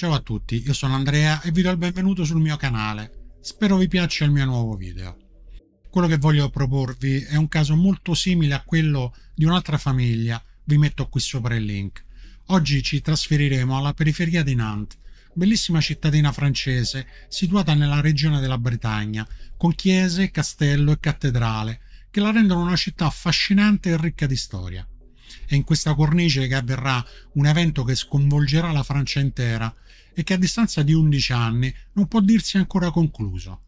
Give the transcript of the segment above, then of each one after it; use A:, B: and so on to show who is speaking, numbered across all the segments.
A: Ciao a tutti, io sono Andrea e vi do il benvenuto sul mio canale. Spero vi piaccia il mio nuovo video. Quello che voglio proporvi è un caso molto simile a quello di un'altra famiglia, vi metto qui sopra il link. Oggi ci trasferiremo alla periferia di Nantes, bellissima cittadina francese situata nella regione della Bretagna, con chiese, castello e cattedrale, che la rendono una città affascinante e ricca di storia. È in questa cornice che avverrà un evento che sconvolgerà la Francia intera, e che a distanza di 11 anni non può dirsi ancora concluso.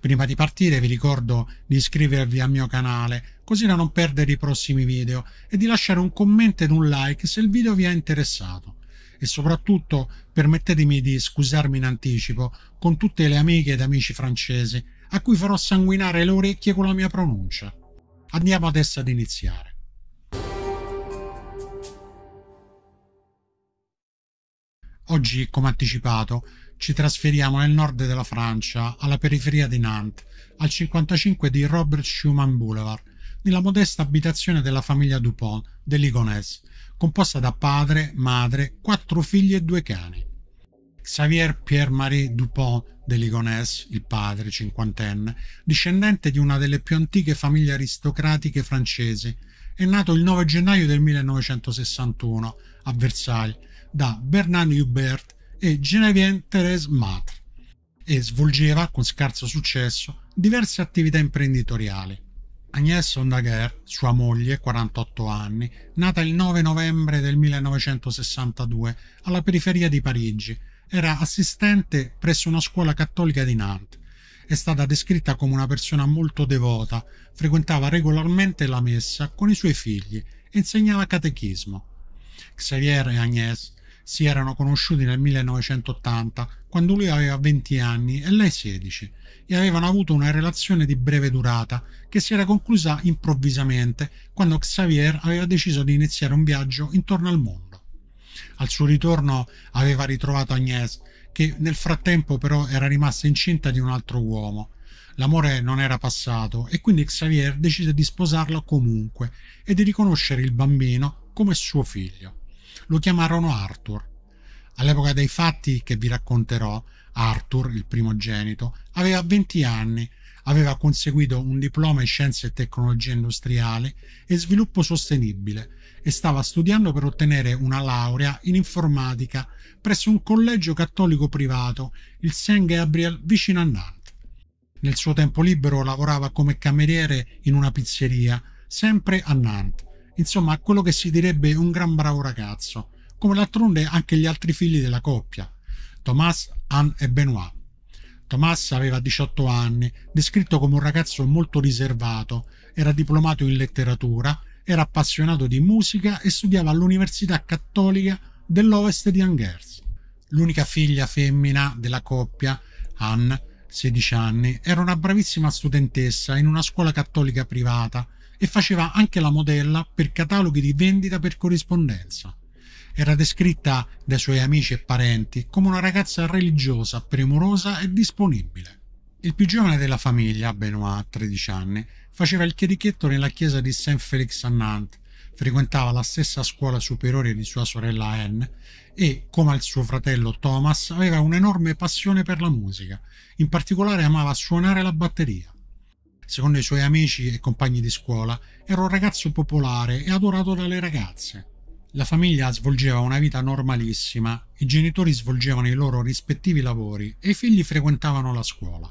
A: Prima di partire vi ricordo di iscrivervi al mio canale così da non perdere i prossimi video e di lasciare un commento ed un like se il video vi è interessato. E soprattutto permettetemi di scusarmi in anticipo con tutte le amiche ed amici francesi a cui farò sanguinare le orecchie con la mia pronuncia. Andiamo adesso ad iniziare. Oggi, come anticipato, ci trasferiamo nel nord della Francia, alla periferia di Nantes, al 55 di Robert Schuman Boulevard, nella modesta abitazione della famiglia Dupont de dell'Igonese, composta da padre, madre, quattro figli e due cani. Xavier Pierre-Marie Dupont de Ligonès, il padre, cinquantenne, discendente di una delle più antiche famiglie aristocratiche francesi, è nato il 9 gennaio del 1961 a Versailles da Bernard Hubert e Geneviève Thérèse Matre e svolgeva, con scarso successo, diverse attività imprenditoriali. Agnès Sondaguerre, sua moglie, 48 anni, nata il 9 novembre del 1962 alla periferia di Parigi, era assistente presso una scuola cattolica di Nantes. È stata descritta come una persona molto devota, frequentava regolarmente la messa con i suoi figli e insegnava catechismo. Xavier e Agnès si erano conosciuti nel 1980, quando lui aveva 20 anni e lei 16, e avevano avuto una relazione di breve durata, che si era conclusa improvvisamente, quando Xavier aveva deciso di iniziare un viaggio intorno al mondo. Al suo ritorno aveva ritrovato Agnès, che nel frattempo però era rimasta incinta di un altro uomo. L'amore non era passato e quindi Xavier decise di sposarla comunque e di riconoscere il bambino come suo figlio lo chiamarono Arthur. All'epoca dei fatti che vi racconterò, Arthur, il primogenito, aveva 20 anni, aveva conseguito un diploma in scienze e tecnologia industriali e sviluppo sostenibile e stava studiando per ottenere una laurea in informatica presso un collegio cattolico privato, il St. Gabriel, vicino a Nantes. Nel suo tempo libero lavorava come cameriere in una pizzeria, sempre a Nantes, insomma quello che si direbbe un gran bravo ragazzo, come d'altronde anche gli altri figli della coppia, Thomas, Anne e Benoit. Thomas aveva 18 anni, descritto come un ragazzo molto riservato, era diplomato in letteratura, era appassionato di musica e studiava all'Università Cattolica dell'Ovest di Angers. L'unica figlia femmina della coppia, Anne, 16 anni, era una bravissima studentessa in una scuola cattolica privata e faceva anche la modella per cataloghi di vendita per corrispondenza. Era descritta dai suoi amici e parenti come una ragazza religiosa, premurosa e disponibile. Il più giovane della famiglia, Benoit, 13 anni, faceva il chierichetto nella chiesa di Saint-Félix a Nantes, frequentava la stessa scuola superiore di sua sorella Anne e, come al suo fratello Thomas, aveva un'enorme passione per la musica. In particolare amava suonare la batteria. Secondo i suoi amici e compagni di scuola, era un ragazzo popolare e adorato dalle ragazze. La famiglia svolgeva una vita normalissima, i genitori svolgevano i loro rispettivi lavori e i figli frequentavano la scuola.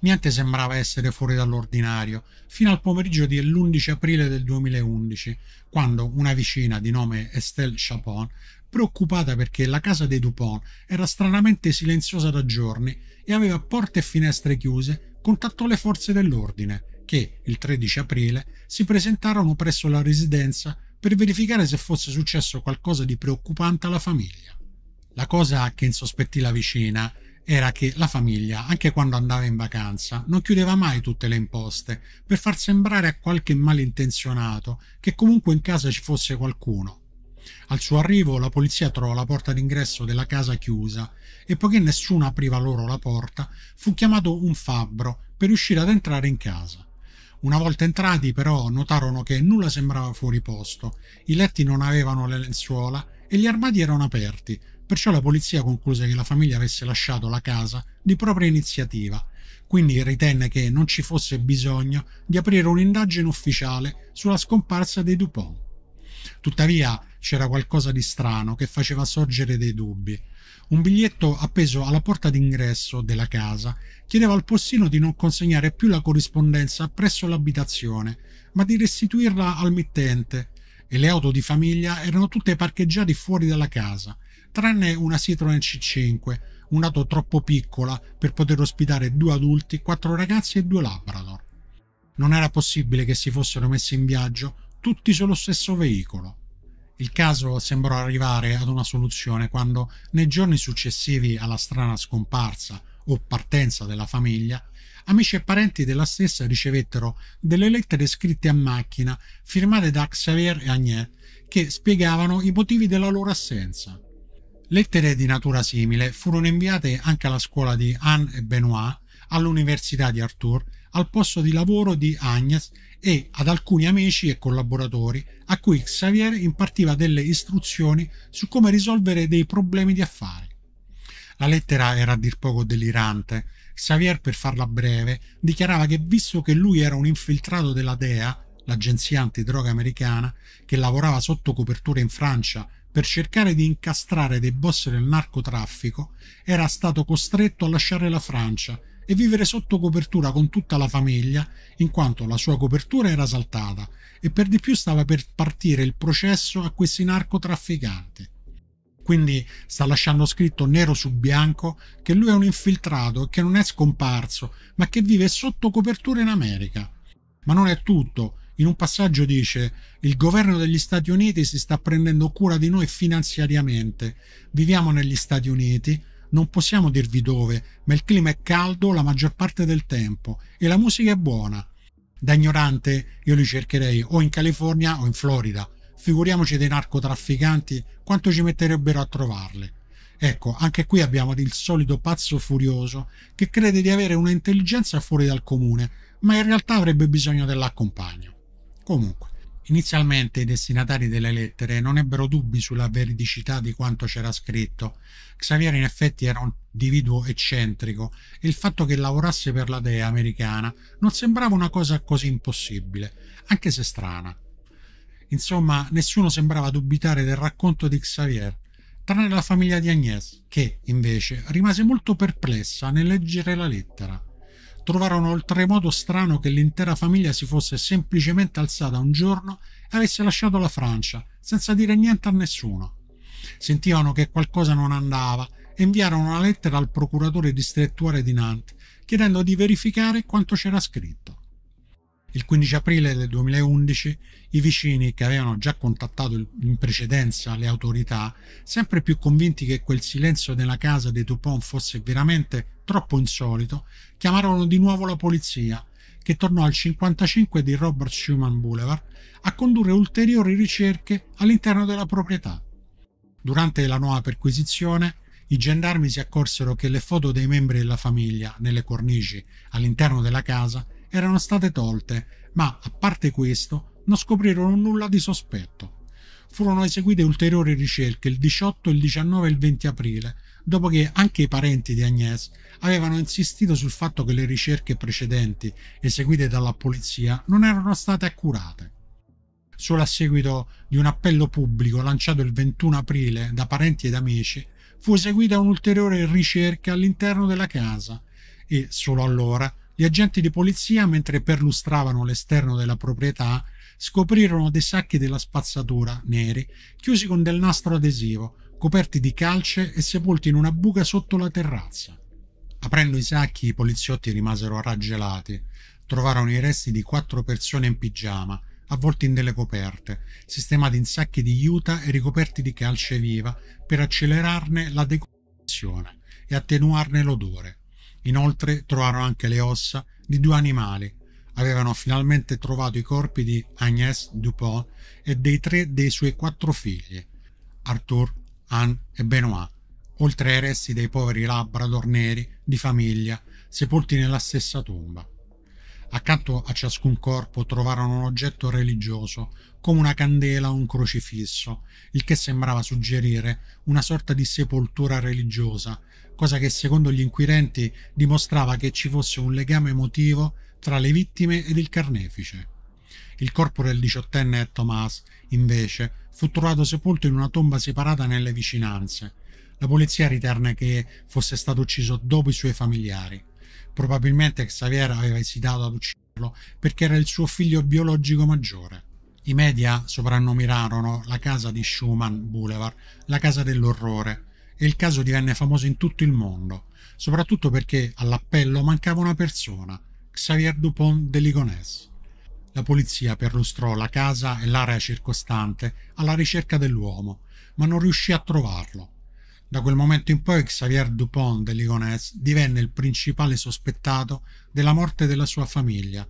A: Niente sembrava essere fuori dall'ordinario, fino al pomeriggio dell'11 aprile del 2011, quando una vicina di nome Estelle Chapon, preoccupata perché la casa dei Dupont era stranamente silenziosa da giorni e aveva porte e finestre chiuse, contattò le forze dell'ordine che, il 13 aprile, si presentarono presso la residenza per verificare se fosse successo qualcosa di preoccupante alla famiglia. La cosa che insospettì la vicina era che la famiglia, anche quando andava in vacanza, non chiudeva mai tutte le imposte per far sembrare a qualche malintenzionato che comunque in casa ci fosse qualcuno, al suo arrivo la polizia trovò la porta d'ingresso della casa chiusa e poiché nessuno apriva loro la porta, fu chiamato un fabbro per riuscire ad entrare in casa. Una volta entrati però notarono che nulla sembrava fuori posto, i letti non avevano le lenzuola e gli armadi erano aperti, perciò la polizia concluse che la famiglia avesse lasciato la casa di propria iniziativa, quindi ritenne che non ci fosse bisogno di aprire un'indagine ufficiale sulla scomparsa dei Dupont. Tuttavia, c'era qualcosa di strano che faceva sorgere dei dubbi. Un biglietto appeso alla porta d'ingresso della casa chiedeva al postino di non consegnare più la corrispondenza presso l'abitazione, ma di restituirla al mittente, e le auto di famiglia erano tutte parcheggiate fuori dalla casa, tranne una Citroen C5, un'auto troppo piccola per poter ospitare due adulti, quattro ragazzi e due Labrador. Non era possibile che si fossero messi in viaggio tutti sullo stesso veicolo. Il caso sembrò arrivare ad una soluzione quando, nei giorni successivi alla strana scomparsa o partenza della famiglia, amici e parenti della stessa ricevettero delle lettere scritte a macchina firmate da Xavier e Agnès che spiegavano i motivi della loro assenza. Lettere di natura simile furono inviate anche alla scuola di Anne e Benoit, all'università di Arthur al posto di lavoro di Agnes e ad alcuni amici e collaboratori a cui Xavier impartiva delle istruzioni su come risolvere dei problemi di affari. La lettera era a dir poco delirante. Xavier, per farla breve, dichiarava che visto che lui era un infiltrato della DEA, l'agenzia antidroga americana, che lavorava sotto copertura in Francia per cercare di incastrare dei boss del narcotraffico, era stato costretto a lasciare la Francia e vivere sotto copertura con tutta la famiglia, in quanto la sua copertura era saltata e per di più stava per partire il processo a questi narcotrafficanti. Quindi sta lasciando scritto nero su bianco che lui è un infiltrato che non è scomparso, ma che vive sotto copertura in America. Ma non è tutto. In un passaggio dice: Il governo degli Stati Uniti si sta prendendo cura di noi finanziariamente. Viviamo negli Stati Uniti, non possiamo dirvi dove, ma il clima è caldo la maggior parte del tempo e la musica è buona. Da ignorante io li cercherei o in California o in Florida. Figuriamoci dei narcotrafficanti quanto ci metterebbero a trovarle. Ecco, anche qui abbiamo il solito pazzo furioso che crede di avere un'intelligenza fuori dal comune, ma in realtà avrebbe bisogno dell'accompagno. Comunque, Inizialmente i destinatari delle lettere non ebbero dubbi sulla veridicità di quanto c'era scritto. Xavier in effetti era un individuo eccentrico e il fatto che lavorasse per la dea americana non sembrava una cosa così impossibile, anche se strana. Insomma, nessuno sembrava dubitare del racconto di Xavier, tranne la famiglia di Agnès, che, invece, rimase molto perplessa nel leggere la lettera. Trovarono oltremodo strano che l'intera famiglia si fosse semplicemente alzata un giorno e avesse lasciato la Francia, senza dire niente a nessuno. Sentivano che qualcosa non andava e inviarono una lettera al procuratore distrettuale di Nantes, chiedendo di verificare quanto c'era scritto. Il 15 aprile del 2011 i vicini, che avevano già contattato in precedenza le autorità, sempre più convinti che quel silenzio nella casa dei Dupont fosse veramente troppo insolito, chiamarono di nuovo la polizia, che tornò al 55 di Robert Schuman Boulevard a condurre ulteriori ricerche all'interno della proprietà. Durante la nuova perquisizione, i gendarmi si accorsero che le foto dei membri della famiglia nelle cornici all'interno della casa erano state tolte, ma a parte questo non scoprirono nulla di sospetto. Furono eseguite ulteriori ricerche il 18, il 19 e il 20 aprile, dopo che anche i parenti di Agnès avevano insistito sul fatto che le ricerche precedenti eseguite dalla polizia non erano state accurate. Solo a seguito di un appello pubblico lanciato il 21 aprile da parenti ed amici, fu eseguita un'ulteriore ricerca all'interno della casa e solo allora gli agenti di polizia, mentre perlustravano l'esterno della proprietà, scoprirono dei sacchi della spazzatura neri, chiusi con del nastro adesivo, coperti di calce e sepolti in una buca sotto la terrazza. Aprendo i sacchi, i poliziotti rimasero raggelati. Trovarono i resti di quattro persone in pigiama, avvolti in delle coperte, sistemati in sacchi di juta e ricoperti di calce viva per accelerarne la decomposizione e attenuarne l'odore. Inoltre trovarono anche le ossa di due animali. Avevano finalmente trovato i corpi di Agnès Dupont e dei tre dei suoi quattro figli, Arthur, Anne e Benoit, oltre ai resti dei poveri labrador neri di famiglia sepolti nella stessa tomba. Accanto a ciascun corpo trovarono un oggetto religioso, come una candela o un crocifisso, il che sembrava suggerire una sorta di sepoltura religiosa cosa che secondo gli inquirenti dimostrava che ci fosse un legame emotivo tra le vittime ed il carnefice. Il corpo del diciottenne Thomas, invece, fu trovato sepolto in una tomba separata nelle vicinanze. La polizia ritenne che fosse stato ucciso dopo i suoi familiari. Probabilmente Xavier aveva esitato ad ucciderlo perché era il suo figlio biologico maggiore. I media soprannominarono la casa di Schumann Boulevard la casa dell'orrore e il caso divenne famoso in tutto il mondo, soprattutto perché all'appello mancava una persona, Xavier Dupont de Ligonès. La polizia perlustrò la casa e l'area circostante alla ricerca dell'uomo, ma non riuscì a trovarlo. Da quel momento in poi Xavier Dupont de Ligonès divenne il principale sospettato della morte della sua famiglia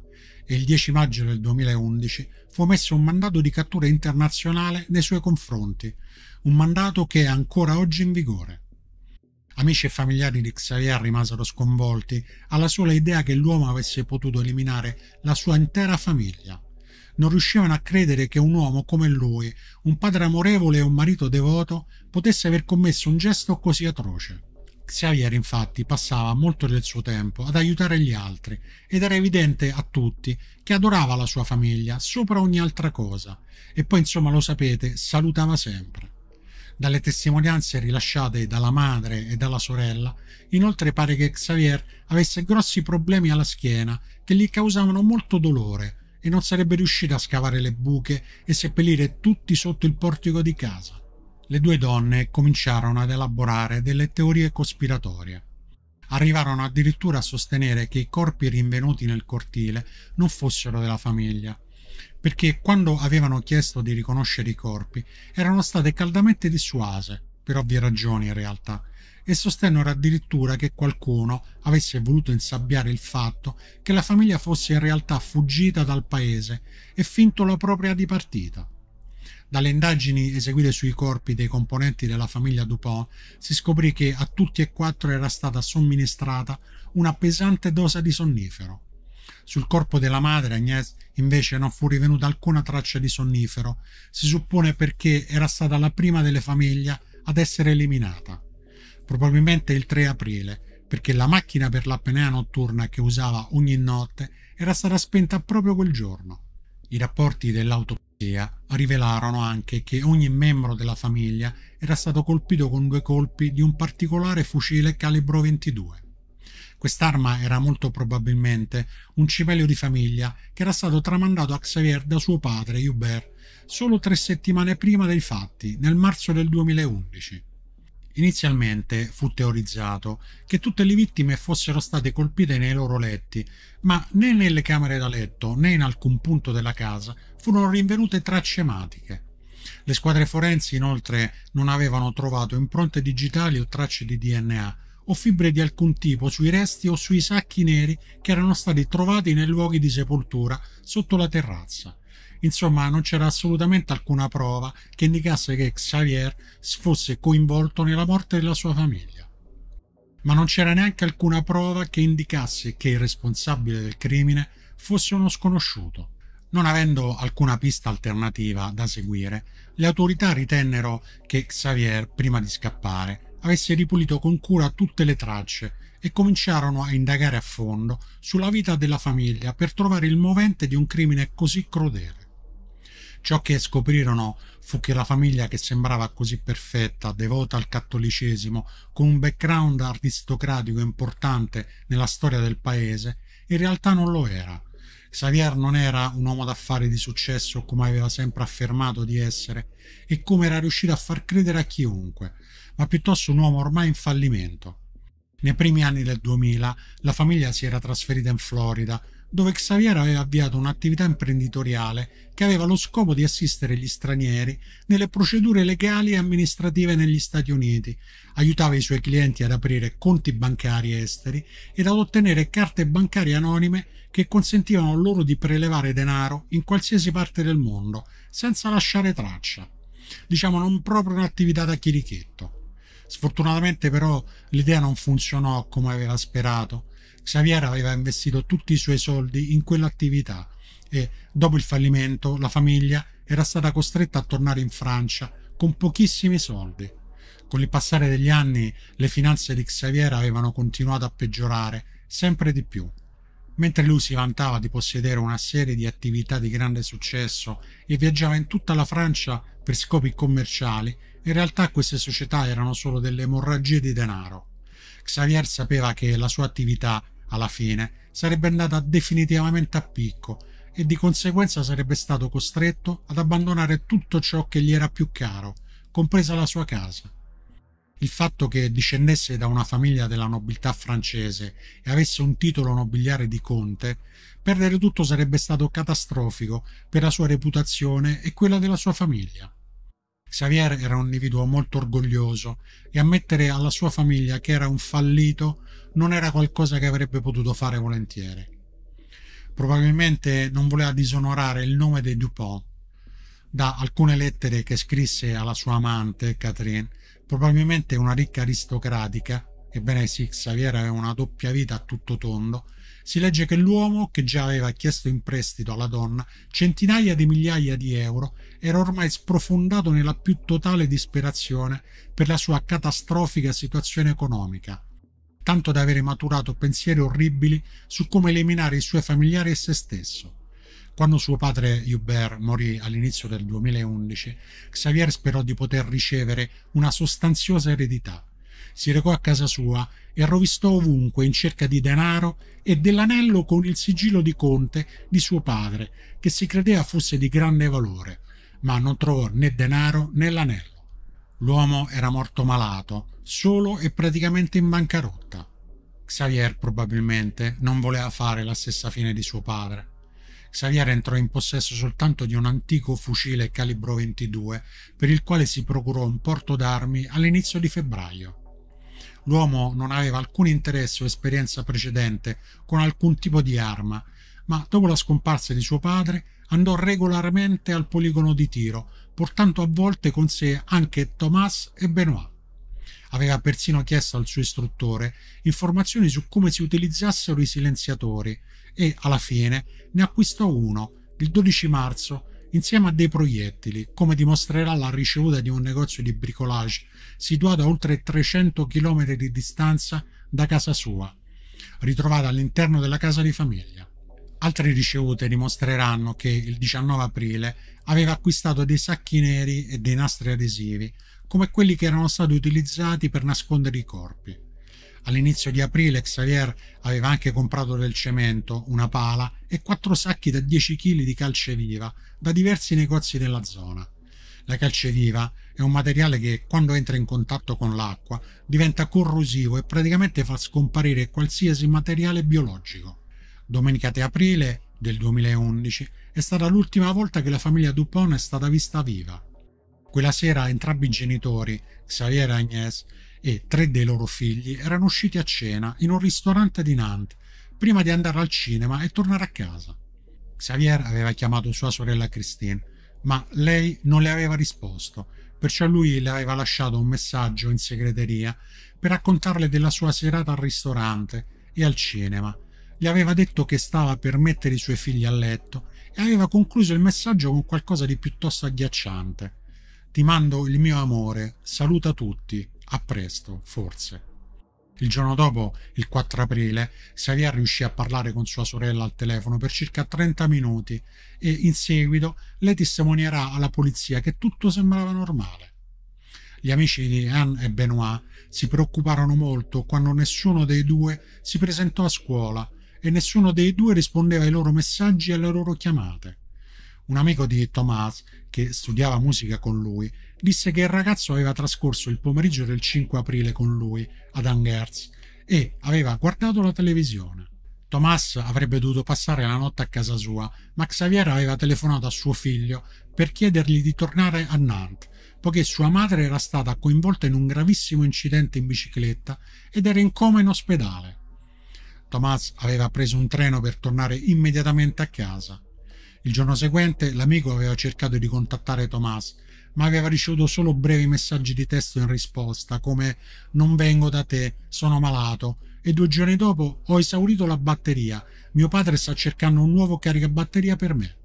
A: e il 10 maggio del 2011 fu emesso un mandato di cattura internazionale nei suoi confronti un mandato che è ancora oggi in vigore. Amici e familiari di Xavier rimasero sconvolti alla sola idea che l'uomo avesse potuto eliminare la sua intera famiglia. Non riuscivano a credere che un uomo come lui, un padre amorevole e un marito devoto, potesse aver commesso un gesto così atroce. Xavier infatti passava molto del suo tempo ad aiutare gli altri ed era evidente a tutti che adorava la sua famiglia sopra ogni altra cosa e poi insomma lo sapete salutava sempre. Dalle testimonianze rilasciate dalla madre e dalla sorella, inoltre pare che Xavier avesse grossi problemi alla schiena che gli causavano molto dolore e non sarebbe riuscito a scavare le buche e seppellire tutti sotto il portico di casa. Le due donne cominciarono ad elaborare delle teorie cospiratorie. Arrivarono addirittura a sostenere che i corpi rinvenuti nel cortile non fossero della famiglia, perché quando avevano chiesto di riconoscere i corpi erano state caldamente dissuase, per ovvie ragioni in realtà, e sostennero addirittura che qualcuno avesse voluto insabbiare il fatto che la famiglia fosse in realtà fuggita dal paese e finto la propria dipartita. Dalle indagini eseguite sui corpi dei componenti della famiglia Dupont si scoprì che a tutti e quattro era stata somministrata una pesante dose di sonnifero. Sul corpo della madre Agnès invece non fu rivenuta alcuna traccia di sonnifero, si suppone perché era stata la prima delle famiglie ad essere eliminata, probabilmente il 3 aprile, perché la macchina per la penea notturna che usava ogni notte era stata spenta proprio quel giorno. I rapporti dell'autopsia rivelarono anche che ogni membro della famiglia era stato colpito con due colpi di un particolare fucile calibro 22. Quest'arma era molto probabilmente un cimelio di famiglia che era stato tramandato a Xavier da suo padre, Hubert, solo tre settimane prima dei fatti, nel marzo del 2011. Inizialmente fu teorizzato che tutte le vittime fossero state colpite nei loro letti, ma né nelle camere da letto né in alcun punto della casa furono rinvenute tracce ematiche. Le squadre forensi inoltre non avevano trovato impronte digitali o tracce di DNA, o fibre di alcun tipo sui resti o sui sacchi neri che erano stati trovati nei luoghi di sepoltura sotto la terrazza. Insomma, non c'era assolutamente alcuna prova che indicasse che Xavier fosse coinvolto nella morte della sua famiglia. Ma non c'era neanche alcuna prova che indicasse che il responsabile del crimine fosse uno sconosciuto. Non avendo alcuna pista alternativa da seguire, le autorità ritennero che Xavier, prima di scappare, avesse ripulito con cura tutte le tracce e cominciarono a indagare a fondo sulla vita della famiglia per trovare il movente di un crimine così crudele. Ciò che scoprirono fu che la famiglia che sembrava così perfetta, devota al cattolicesimo, con un background aristocratico importante nella storia del paese, in realtà non lo era. Xavier non era un uomo d'affari di successo come aveva sempre affermato di essere e come era riuscito a far credere a chiunque, ma piuttosto un uomo ormai in fallimento. Nei primi anni del 2000 la famiglia si era trasferita in Florida, dove Xavier aveva avviato un'attività imprenditoriale che aveva lo scopo di assistere gli stranieri nelle procedure legali e amministrative negli Stati Uniti, aiutava i suoi clienti ad aprire conti bancari esteri ed ad ottenere carte bancarie anonime che consentivano loro di prelevare denaro in qualsiasi parte del mondo senza lasciare traccia. Diciamo non proprio un'attività da chirichetto. Sfortunatamente però l'idea non funzionò come aveva sperato. Xavier aveva investito tutti i suoi soldi in quell'attività e, dopo il fallimento, la famiglia era stata costretta a tornare in Francia con pochissimi soldi. Con il passare degli anni le finanze di Xavier avevano continuato a peggiorare sempre di più Mentre lui si vantava di possedere una serie di attività di grande successo e viaggiava in tutta la Francia per scopi commerciali, in realtà queste società erano solo delle emorragie di denaro. Xavier sapeva che la sua attività, alla fine, sarebbe andata definitivamente a picco e di conseguenza sarebbe stato costretto ad abbandonare tutto ciò che gli era più caro, compresa la sua casa il fatto che discendesse da una famiglia della nobiltà francese e avesse un titolo nobiliare di conte, perdere tutto sarebbe stato catastrofico per la sua reputazione e quella della sua famiglia. Xavier era un individuo molto orgoglioso e ammettere alla sua famiglia che era un fallito non era qualcosa che avrebbe potuto fare volentieri. Probabilmente non voleva disonorare il nome dei Dupont. Da alcune lettere che scrisse alla sua amante, Catherine, Probabilmente una ricca aristocratica, ebbene sì, Xavier aveva una doppia vita a tutto tondo, si legge che l'uomo, che già aveva chiesto in prestito alla donna centinaia di migliaia di euro, era ormai sprofondato nella più totale disperazione per la sua catastrofica situazione economica, tanto da avere maturato pensieri orribili su come eliminare i suoi familiari e se stesso. Quando suo padre Hubert morì all'inizio del 2011, Xavier sperò di poter ricevere una sostanziosa eredità. Si recò a casa sua e rovistò ovunque in cerca di denaro e dell'anello con il sigillo di conte di suo padre, che si credeva fosse di grande valore, ma non trovò né denaro né l'anello. L'uomo era morto malato, solo e praticamente in bancarotta. Xavier probabilmente non voleva fare la stessa fine di suo padre Xavier entrò in possesso soltanto di un antico fucile calibro 22, per il quale si procurò un porto d'armi all'inizio di febbraio. L'uomo non aveva alcun interesse o esperienza precedente con alcun tipo di arma, ma dopo la scomparsa di suo padre andò regolarmente al poligono di tiro, portando a volte con sé anche Thomas e Benoit. Aveva persino chiesto al suo istruttore informazioni su come si utilizzassero i silenziatori e, alla fine, ne acquistò uno, il 12 marzo, insieme a dei proiettili, come dimostrerà la ricevuta di un negozio di bricolage situato a oltre 300 km di distanza da casa sua, ritrovata all'interno della casa di famiglia. Altre ricevute dimostreranno che il 19 aprile aveva acquistato dei sacchi neri e dei nastri adesivi come quelli che erano stati utilizzati per nascondere i corpi. All'inizio di aprile Xavier aveva anche comprato del cemento, una pala e quattro sacchi da 10 kg di calce viva da diversi negozi della zona. La calce viva è un materiale che, quando entra in contatto con l'acqua, diventa corrosivo e praticamente fa scomparire qualsiasi materiale biologico. Domenica 3 aprile del 2011 è stata l'ultima volta che la famiglia Dupont è stata vista viva. Quella sera entrambi i genitori, Xavier e Agnès, e tre dei loro figli erano usciti a cena in un ristorante di Nantes prima di andare al cinema e tornare a casa. Xavier aveva chiamato sua sorella Christine, ma lei non le aveva risposto, perciò lui le aveva lasciato un messaggio in segreteria per raccontarle della sua serata al ristorante e al cinema. Le aveva detto che stava per mettere i suoi figli a letto e aveva concluso il messaggio con qualcosa di piuttosto agghiacciante. Ti mando il mio amore, saluta tutti, a presto, forse. Il giorno dopo, il 4 aprile, Xavier riuscì a parlare con sua sorella al telefono per circa 30 minuti e in seguito lei testimonierà alla polizia che tutto sembrava normale. Gli amici di Anne e Benoit si preoccuparono molto quando nessuno dei due si presentò a scuola e nessuno dei due rispondeva ai loro messaggi e alle loro chiamate. Un amico di Thomas, che studiava musica con lui, disse che il ragazzo aveva trascorso il pomeriggio del 5 aprile con lui ad Angers e aveva guardato la televisione. Thomas avrebbe dovuto passare la notte a casa sua, ma Xavier aveva telefonato a suo figlio per chiedergli di tornare a Nantes, poiché sua madre era stata coinvolta in un gravissimo incidente in bicicletta ed era in coma in ospedale. Thomas aveva preso un treno per tornare immediatamente a casa. Il giorno seguente l'amico aveva cercato di contattare Tomas, ma aveva ricevuto solo brevi messaggi di testo in risposta, come non vengo da te, sono malato, e due giorni dopo ho esaurito la batteria, mio padre sta cercando un nuovo caricabatteria per me.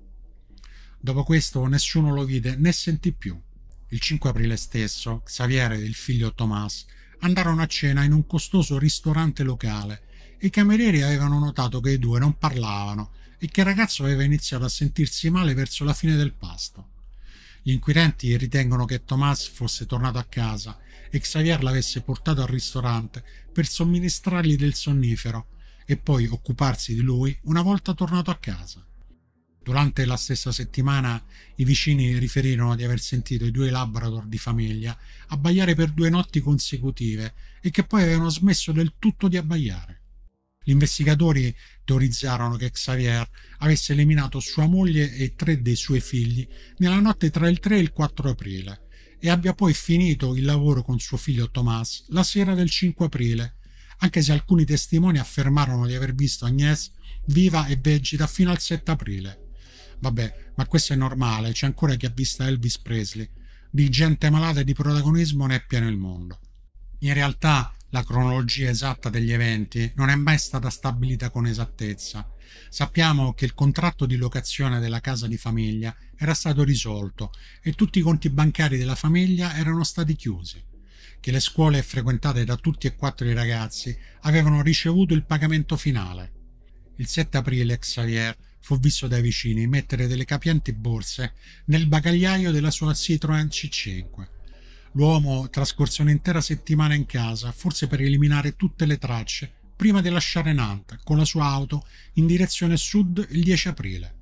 A: Dopo questo nessuno lo vide né sentì più. Il 5 aprile stesso, Xavier e il figlio Tomas andarono a cena in un costoso ristorante locale. I camerieri avevano notato che i due non parlavano e che il ragazzo aveva iniziato a sentirsi male verso la fine del pasto. Gli inquirenti ritengono che Thomas fosse tornato a casa e Xavier l'avesse portato al ristorante per somministrargli del sonnifero e poi occuparsi di lui una volta tornato a casa. Durante la stessa settimana i vicini riferirono di aver sentito i due Labrador di famiglia abbaiare per due notti consecutive e che poi avevano smesso del tutto di abbaiare. Gli investigatori teorizzarono che Xavier avesse eliminato sua moglie e tre dei suoi figli nella notte tra il 3 e il 4 aprile e abbia poi finito il lavoro con suo figlio Thomas la sera del 5 aprile, anche se alcuni testimoni affermarono di aver visto Agnès viva e vegeta fino al 7 aprile. Vabbè, ma questo è normale, c'è ancora chi ha visto Elvis Presley. Di gente malata e di protagonismo ne è pieno il mondo. In realtà la cronologia esatta degli eventi non è mai stata stabilita con esattezza. Sappiamo che il contratto di locazione della casa di famiglia era stato risolto e tutti i conti bancari della famiglia erano stati chiusi, che le scuole frequentate da tutti e quattro i ragazzi avevano ricevuto il pagamento finale. Il 7 aprile Xavier fu visto dai vicini mettere delle capienti borse nel bagagliaio della sua Citroen C5 L'uomo trascorse un'intera settimana in casa, forse per eliminare tutte le tracce, prima di lasciare Nantes con la sua auto in direzione sud il 10 aprile.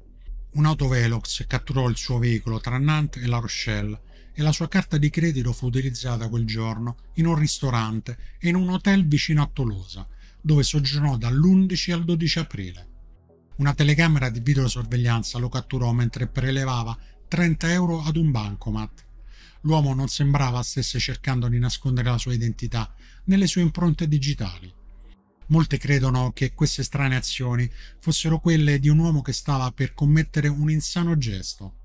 A: Un autovelox catturò il suo veicolo tra Nantes e La Rochelle e la sua carta di credito fu utilizzata quel giorno in un ristorante e in un hotel vicino a Tolosa, dove soggiornò dall'11 al 12 aprile. Una telecamera di videosorveglianza lo catturò mentre prelevava 30 euro ad un bancomat l'uomo non sembrava stesse cercando di nascondere la sua identità nelle sue impronte digitali. Molte credono che queste strane azioni fossero quelle di un uomo che stava per commettere un insano gesto,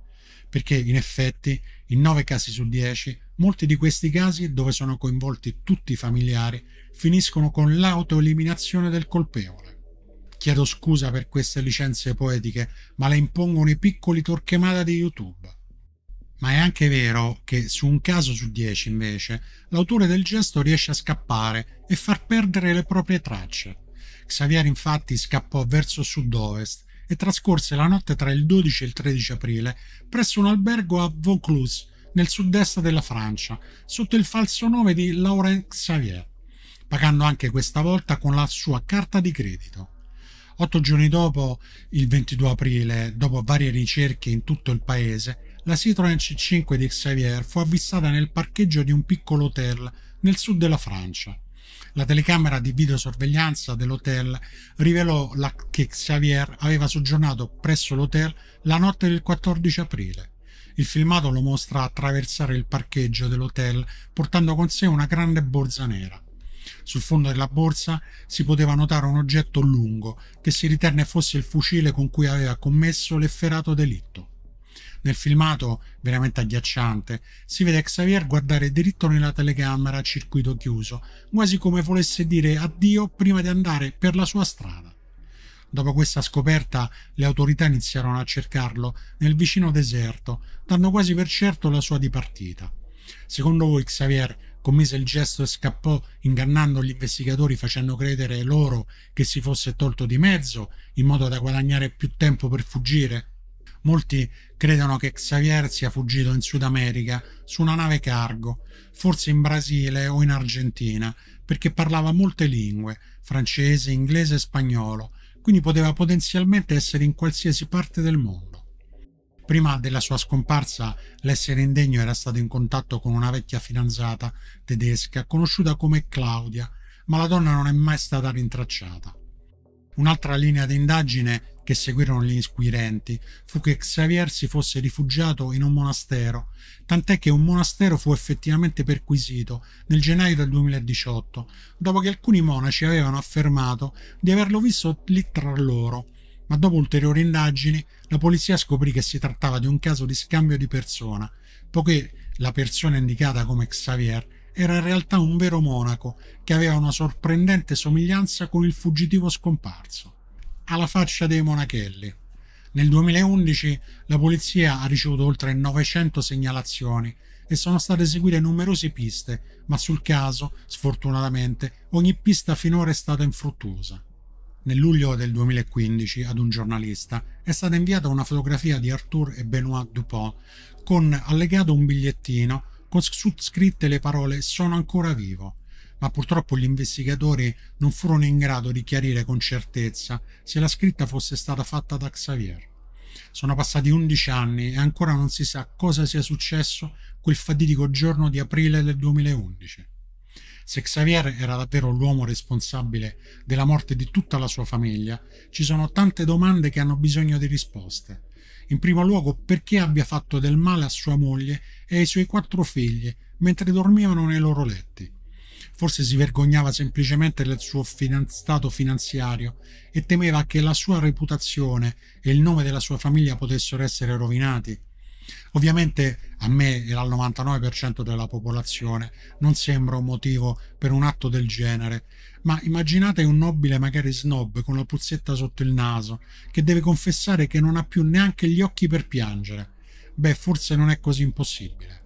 A: perché in effetti, in 9 casi su 10, molti di questi casi, dove sono coinvolti tutti i familiari, finiscono con l'autoeliminazione del colpevole. Chiedo scusa per queste licenze poetiche, ma le impongono i piccoli torchemada di YouTube ma è anche vero che su un caso su dieci invece l'autore del gesto riesce a scappare e far perdere le proprie tracce. Xavier infatti scappò verso sud-ovest e trascorse la notte tra il 12 e il 13 aprile presso un albergo a Vaucluse, nel sud-est della Francia, sotto il falso nome di Laurent Xavier, pagando anche questa volta con la sua carta di credito. Otto giorni dopo, il 22 aprile, dopo varie ricerche in tutto il paese, la Citroën C5 di Xavier fu avvistata nel parcheggio di un piccolo hotel nel sud della Francia. La telecamera di videosorveglianza dell'hotel rivelò che Xavier aveva soggiornato presso l'hotel la notte del 14 aprile. Il filmato lo mostra attraversare il parcheggio dell'hotel portando con sé una grande borsa nera. Sul fondo della borsa si poteva notare un oggetto lungo che si ritenne fosse il fucile con cui aveva commesso l'efferato delitto. Nel filmato, veramente agghiacciante, si vede Xavier guardare diritto nella telecamera a circuito chiuso, quasi come volesse dire addio prima di andare per la sua strada. Dopo questa scoperta, le autorità iniziarono a cercarlo nel vicino deserto, dando quasi per certo la sua dipartita. Secondo voi Xavier commise il gesto e scappò ingannando gli investigatori facendo credere loro che si fosse tolto di mezzo in modo da guadagnare più tempo per fuggire? Molti credono che Xavier sia fuggito in Sud America su una nave cargo, forse in Brasile o in Argentina, perché parlava molte lingue, francese, inglese e spagnolo, quindi poteva potenzialmente essere in qualsiasi parte del mondo. Prima della sua scomparsa, l'essere indegno era stato in contatto con una vecchia fidanzata tedesca, conosciuta come Claudia, ma la donna non è mai stata rintracciata. Un'altra linea di indagine che seguirono gli inquirenti fu che Xavier si fosse rifugiato in un monastero, tant'è che un monastero fu effettivamente perquisito nel gennaio del 2018, dopo che alcuni monaci avevano affermato di averlo visto lì tra loro. Ma dopo ulteriori indagini, la polizia scoprì che si trattava di un caso di scambio di persona, poiché la persona indicata come Xavier era in realtà un vero monaco che aveva una sorprendente somiglianza con il fuggitivo scomparso. Alla faccia dei monachelli. Nel 2011 la polizia ha ricevuto oltre 900 segnalazioni e sono state eseguite numerose piste, ma sul caso, sfortunatamente, ogni pista finora è stata infruttuosa. Nel luglio del 2015 ad un giornalista è stata inviata una fotografia di Arthur e Benoît Dupont con allegato un bigliettino con scritte le parole sono ancora vivo, ma purtroppo gli investigatori non furono in grado di chiarire con certezza se la scritta fosse stata fatta da Xavier. Sono passati 11 anni e ancora non si sa cosa sia successo quel fatidico giorno di aprile del 2011. Se Xavier era davvero l'uomo responsabile della morte di tutta la sua famiglia, ci sono tante domande che hanno bisogno di risposte in primo luogo perché abbia fatto del male a sua moglie e ai suoi quattro figli mentre dormivano nei loro letti. Forse si vergognava semplicemente del suo stato finanziario e temeva che la sua reputazione e il nome della sua famiglia potessero essere rovinati. Ovviamente a me e al 99% della popolazione non sembra un motivo per un atto del genere, ma immaginate un nobile magari snob con la puzzetta sotto il naso che deve confessare che non ha più neanche gli occhi per piangere. Beh, forse non è così impossibile.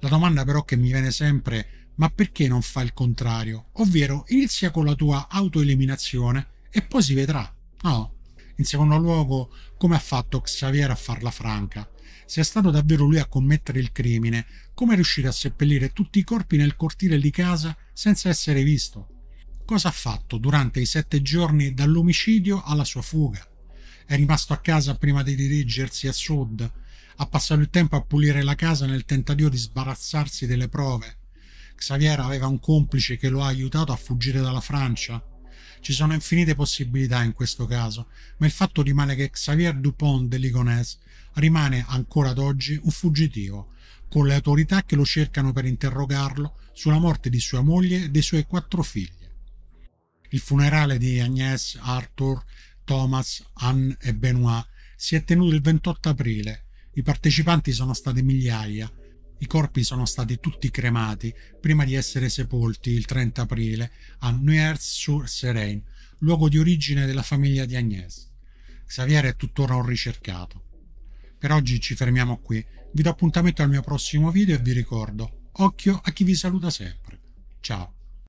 A: La domanda però che mi viene sempre è ma perché non fa il contrario? Ovvero inizia con la tua autoeliminazione e poi si vedrà. No. In secondo luogo, come ha fatto Xavier a farla franca? se è stato davvero lui a commettere il crimine, come è riuscito a seppellire tutti i corpi nel cortile di casa senza essere visto? Cosa ha fatto durante i sette giorni dall'omicidio alla sua fuga? È rimasto a casa prima di dirigersi a sud, ha passato il tempo a pulire la casa nel tentativo di sbarazzarsi delle prove. Xavier aveva un complice che lo ha aiutato a fuggire dalla Francia, ci sono infinite possibilità in questo caso, ma il fatto rimane che Xavier Dupont de Ligonès rimane ancora ad oggi un fuggitivo, con le autorità che lo cercano per interrogarlo sulla morte di sua moglie e dei suoi quattro figli. Il funerale di Agnès, Arthur, Thomas, Anne e Benoit si è tenuto il 28 aprile. I partecipanti sono stati migliaia i corpi sono stati tutti cremati prima di essere sepolti il 30 aprile a neuers sur serein luogo di origine della famiglia di Agnès. Xavier è tuttora un ricercato. Per oggi ci fermiamo qui, vi do appuntamento al mio prossimo video e vi ricordo, occhio a chi vi saluta sempre. Ciao!